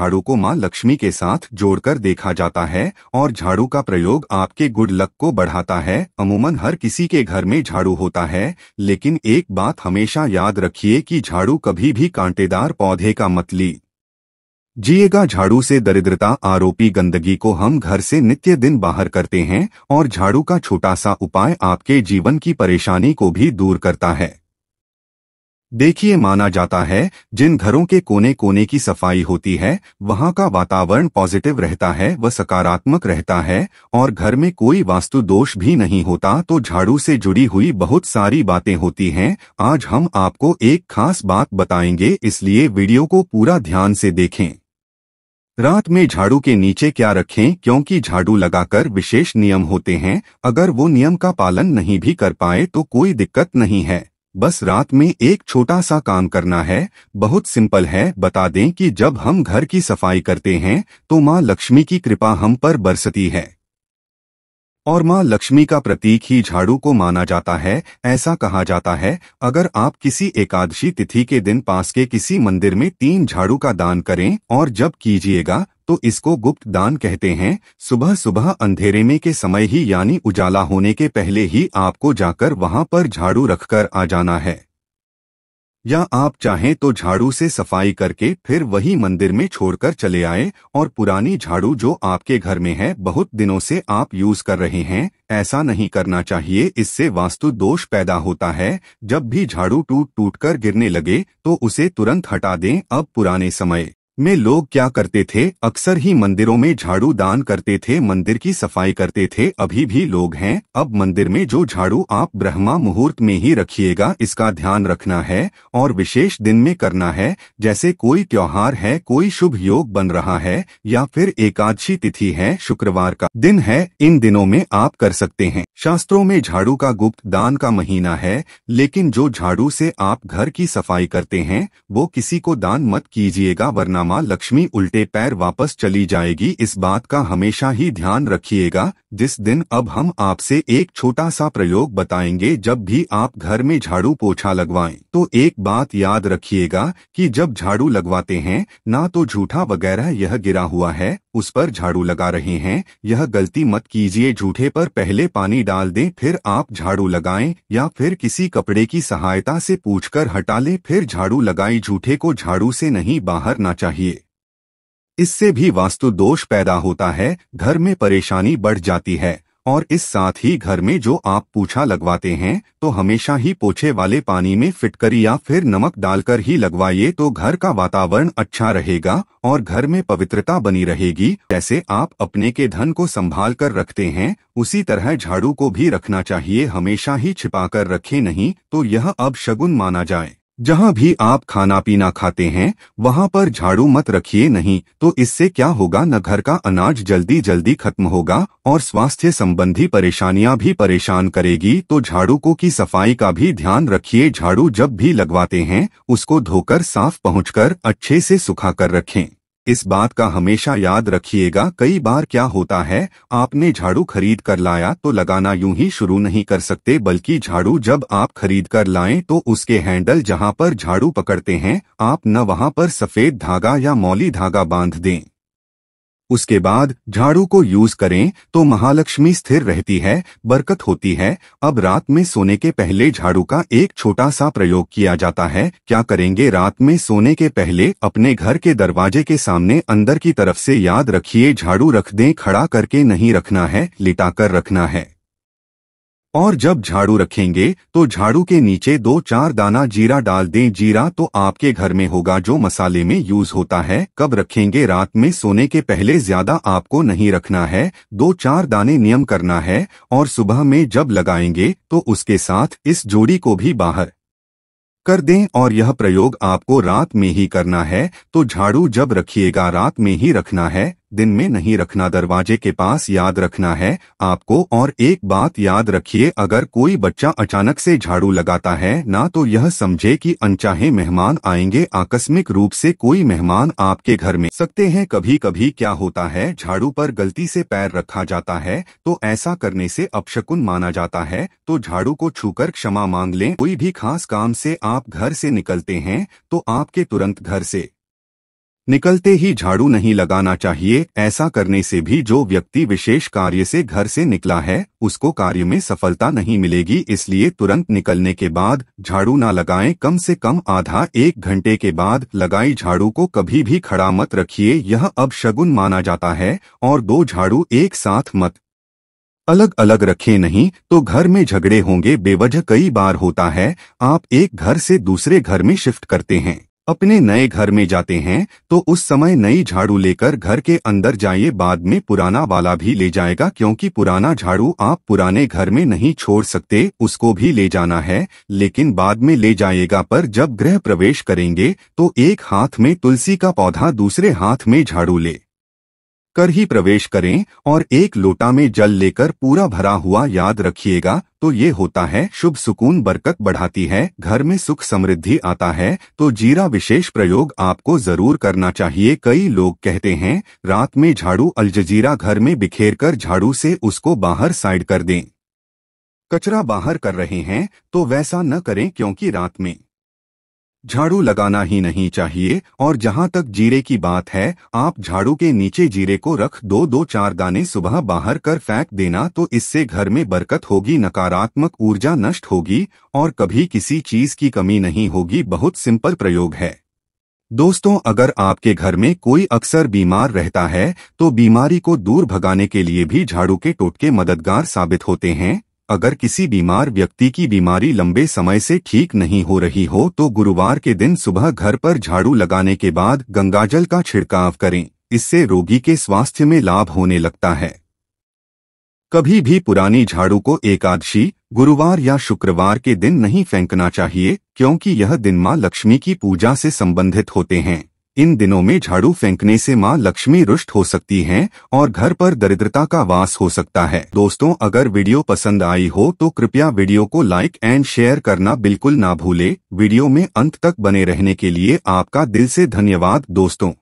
झाड़ू को माँ लक्ष्मी के साथ जोड़कर देखा जाता है और झाड़ू का प्रयोग आपके गुड लक को बढ़ाता है अमूमन हर किसी के घर में झाड़ू होता है लेकिन एक बात हमेशा याद रखिए कि झाड़ू कभी भी कांटेदार पौधे का मत ली जिएगा झाड़ू से दरिद्रता आरोपी गंदगी को हम घर से नित्य दिन बाहर करते हैं और झाड़ू का छोटा सा उपाय आपके जीवन की परेशानी को भी दूर करता है देखिए माना जाता है जिन घरों के कोने कोने की सफाई होती है वहां का वातावरण पॉजिटिव रहता है व सकारात्मक रहता है और घर में कोई वास्तु दोष भी नहीं होता तो झाड़ू से जुड़ी हुई बहुत सारी बातें होती हैं आज हम आपको एक खास बात बताएंगे इसलिए वीडियो को पूरा ध्यान से देखें रात में झाड़ू के नीचे क्या रखें क्योंकि झाड़ू लगाकर विशेष नियम होते हैं अगर वो नियम का पालन नहीं भी कर पाए तो कोई दिक्कत नहीं है बस रात में एक छोटा सा काम करना है बहुत सिंपल है बता दें कि जब हम घर की सफाई करते हैं तो माँ लक्ष्मी की कृपा हम पर बरसती है और माँ लक्ष्मी का प्रतीक ही झाड़ू को माना जाता है ऐसा कहा जाता है अगर आप किसी एकादशी तिथि के दिन पास के किसी मंदिर में तीन झाड़ू का दान करें और जब कीजिएगा तो इसको गुप्त दान कहते हैं सुबह सुबह अंधेरे में के समय ही यानी उजाला होने के पहले ही आपको जाकर वहां पर झाड़ू रखकर आ जाना है या आप चाहें तो झाड़ू से सफाई करके फिर वही मंदिर में छोड़कर चले आए और पुरानी झाड़ू जो आपके घर में है बहुत दिनों से आप यूज कर रहे हैं ऐसा नहीं करना चाहिए इससे वास्तु दोष पैदा होता है जब भी झाड़ू टूट टूट कर गिरने लगे तो उसे तुरंत हटा दें अब पुराने समय में लोग क्या करते थे अक्सर ही मंदिरों में झाड़ू दान करते थे मंदिर की सफाई करते थे अभी भी लोग हैं अब मंदिर में जो झाड़ू आप ब्रह्मा मुहूर्त में ही रखिएगा इसका ध्यान रखना है और विशेष दिन में करना है जैसे कोई त्योहार है कोई शुभ योग बन रहा है या फिर एकादशी तिथि है शुक्रवार का दिन है इन दिनों में आप कर सकते हैं शास्त्रों में झाड़ू का गुप्त दान का महीना है लेकिन जो झाड़ू से आप घर की सफाई करते हैं वो किसी को दान मत कीजिएगा वरना मां लक्ष्मी उल्टे पैर वापस चली जाएगी इस बात का हमेशा ही ध्यान रखिएगा जिस दिन अब हम आपसे एक छोटा सा प्रयोग बताएंगे जब भी आप घर में झाड़ू पोछा लगवाएं तो एक बात याद रखिएगा कि जब झाड़ू लगवाते हैं ना तो झूठा वगैरह यह गिरा हुआ है उस पर झाड़ू लगा रहे हैं यह गलती मत कीजिए झूठे पर पहले पानी डाल दें फिर आप झाड़ू लगाएं या फिर किसी कपड़े की सहायता से पूछकर हटा लें फिर झाड़ू लगाएं झूठे को झाड़ू से नहीं बाहर ना चाहिए इससे भी वास्तु दोष पैदा होता है घर में परेशानी बढ़ जाती है और इस साथ ही घर में जो आप पूछा लगवाते हैं तो हमेशा ही पोछे वाले पानी में फिटकरी या फिर नमक डालकर ही लगवाइए तो घर का वातावरण अच्छा रहेगा और घर में पवित्रता बनी रहेगी जैसे आप अपने के धन को संभाल कर रखते हैं उसी तरह झाड़ू को भी रखना चाहिए हमेशा ही छिपा कर रखे नहीं तो यह अब शगुन माना जाए जहां भी आप खाना पीना खाते हैं वहां पर झाड़ू मत रखिए नहीं तो इससे क्या होगा न घर का अनाज जल्दी जल्दी खत्म होगा और स्वास्थ्य संबंधी परेशानियां भी परेशान करेगी तो झाड़ू को की सफाई का भी ध्यान रखिए झाड़ू जब भी लगवाते हैं उसको धोकर साफ पहुंचकर अच्छे से कर रखें इस बात का हमेशा याद रखिएगा कई बार क्या होता है आपने झाड़ू खरीद कर लाया तो लगाना यूं ही शुरू नहीं कर सकते बल्कि झाड़ू जब आप खरीद कर लाए तो उसके हैंडल जहां पर झाड़ू पकड़ते हैं आप न वहां पर सफ़ेद धागा या मौली धागा बांध दें उसके बाद झाड़ू को यूज करें तो महालक्ष्मी स्थिर रहती है बरकत होती है अब रात में सोने के पहले झाड़ू का एक छोटा सा प्रयोग किया जाता है क्या करेंगे रात में सोने के पहले अपने घर के दरवाजे के सामने अंदर की तरफ से याद रखिए झाड़ू रख दें खड़ा करके नहीं रखना है लिटाकर रखना है और जब झाड़ू रखेंगे तो झाड़ू के नीचे दो चार दाना जीरा डाल दें जीरा तो आपके घर में होगा जो मसाले में यूज होता है कब रखेंगे रात में सोने के पहले ज्यादा आपको नहीं रखना है दो चार दाने नियम करना है और सुबह में जब लगाएंगे तो उसके साथ इस जोड़ी को भी बाहर कर दें और यह प्रयोग आपको रात में ही करना है तो झाड़ू जब रखिएगा रात में ही रखना है दिन में नहीं रखना दरवाजे के पास याद रखना है आपको और एक बात याद रखिए अगर कोई बच्चा अचानक से झाड़ू लगाता है ना तो यह समझे कि अनचाहे मेहमान आएंगे आकस्मिक रूप से कोई मेहमान आपके घर में सकते हैं कभी कभी क्या होता है झाड़ू पर गलती से पैर रखा जाता है तो ऐसा करने से अपशकुन माना जाता है तो झाड़ू को छू क्षमा मांग ले कोई भी खास काम से आप घर से निकलते हैं तो आपके तुरंत घर से निकलते ही झाड़ू नहीं लगाना चाहिए ऐसा करने से भी जो व्यक्ति विशेष कार्य से घर से निकला है उसको कार्य में सफलता नहीं मिलेगी इसलिए तुरंत निकलने के बाद झाड़ू ना लगाएं कम से कम आधा एक घंटे के बाद लगाई झाड़ू को कभी भी खड़ा मत रखिए यह अब शगुन माना जाता है और दो झाड़ू एक साथ मत अलग अलग रखे नहीं तो घर में झगड़े होंगे बेवजह कई बार होता है आप एक घर से दूसरे घर में शिफ्ट करते हैं अपने नए घर में जाते हैं तो उस समय नई झाड़ू लेकर घर के अंदर जाइए बाद में पुराना वाला भी ले जाएगा क्योंकि पुराना झाड़ू आप पुराने घर में नहीं छोड़ सकते उसको भी ले जाना है लेकिन बाद में ले जाएगा पर जब गृह प्रवेश करेंगे तो एक हाथ में तुलसी का पौधा दूसरे हाथ में झाड़ू ले कर ही प्रवेश करें और एक लोटा में जल लेकर पूरा भरा हुआ याद रखिएगा तो ये होता है शुभ सुकून बरकत बढ़ाती है घर में सुख समृद्धि आता है तो जीरा विशेष प्रयोग आपको जरूर करना चाहिए कई लोग कहते हैं रात में झाड़ू अलजजीरा घर में बिखेर कर झाड़ू से उसको बाहर साइड कर दें कचरा बाहर कर रहे हैं तो वैसा न करें क्योंकि रात में झाड़ू लगाना ही नहीं चाहिए और जहां तक जीरे की बात है आप झाड़ू के नीचे जीरे को रख दो दो चार दाने सुबह बाहर कर फेंक देना तो इससे घर में बरकत होगी नकारात्मक ऊर्जा नष्ट होगी और कभी किसी चीज की कमी नहीं होगी बहुत सिंपल प्रयोग है दोस्तों अगर आपके घर में कोई अक्सर बीमार रहता है तो बीमारी को दूर भगाने के लिए भी झाड़ू के टोटके मददगार साबित होते हैं अगर किसी बीमार व्यक्ति की बीमारी लंबे समय से ठीक नहीं हो रही हो तो गुरुवार के दिन सुबह घर पर झाड़ू लगाने के बाद गंगाजल का छिड़काव करें इससे रोगी के स्वास्थ्य में लाभ होने लगता है कभी भी पुरानी झाड़ू को एकादशी गुरुवार या शुक्रवार के दिन नहीं फेंकना चाहिए क्योंकि यह दिन माँ लक्ष्मी की पूजा से संबंधित होते हैं इन दिनों में झाड़ू फेंकने से माँ लक्ष्मी रुष्ट हो सकती हैं और घर पर दरिद्रता का वास हो सकता है दोस्तों अगर वीडियो पसंद आई हो तो कृपया वीडियो को लाइक एंड शेयर करना बिल्कुल ना भूले वीडियो में अंत तक बने रहने के लिए आपका दिल से धन्यवाद दोस्तों